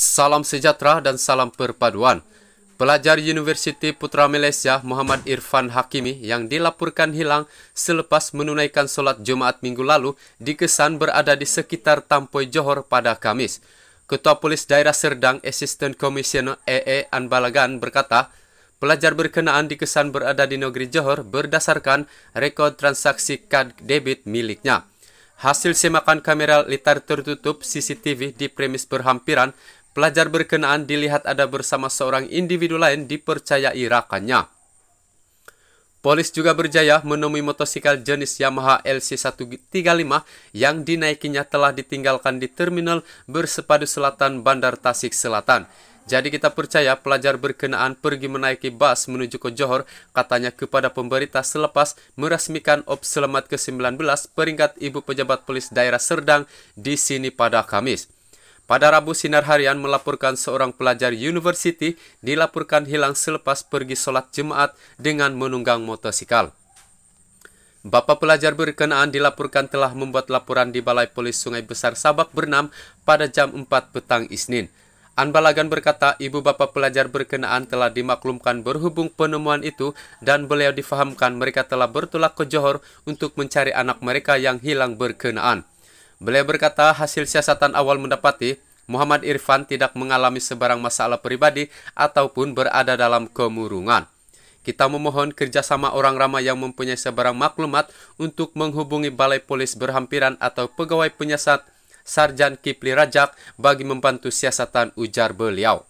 Salam sejahtera dan salam perpaduan. Pelajar Universiti Putra Malaysia Muhammad Irfan Hakimi yang dilaporkan hilang selepas menunaikan solat Jumaat minggu lalu dikesan berada di sekitar Tampoi Johor pada Kamis. Ketua Polis Daerah Serdang Assistant Commissioner EE Anbalagan berkata, pelajar berkenaan dikesan berada di negeri Johor berdasarkan rekod transaksi kad debit miliknya. Hasil semakan kamera litar tertutup CCTV di premis berhampiran pelajar berkenaan dilihat ada bersama seorang individu lain dipercayai rakannya. Polis juga berjaya menemui motosikal jenis Yamaha LC135 yang dinaikinya telah ditinggalkan di terminal bersepadu selatan Bandar Tasik Selatan. Jadi kita percaya pelajar berkenaan pergi menaiki bus menuju ke Johor katanya kepada pemberita selepas meresmikan OP Selamat ke-19 peringkat Ibu Pejabat Polis Daerah Serdang di sini pada Kamis. Pada Rabu, Sinar Harian melaporkan seorang pelajar university dilaporkan hilang selepas pergi sholat jemaat dengan menunggang motosikal. Bapak pelajar berkenaan dilaporkan telah membuat laporan di Balai Polis Sungai Besar Sabak Bernam pada jam 4 petang Isnin. Anbalagan berkata ibu bapak pelajar berkenaan telah dimaklumkan berhubung penemuan itu dan beliau difahamkan mereka telah bertolak ke Johor untuk mencari anak mereka yang hilang berkenaan. Beliau berkata hasil siasatan awal mendapati Muhammad Irfan tidak mengalami sebarang masalah pribadi ataupun berada dalam kemurungan. Kita memohon kerjasama orang ramai yang mempunyai sebarang maklumat untuk menghubungi Balai Polis Berhampiran atau Pegawai penyiasat Sarjan Kipli Rajak bagi membantu siasatan ujar beliau.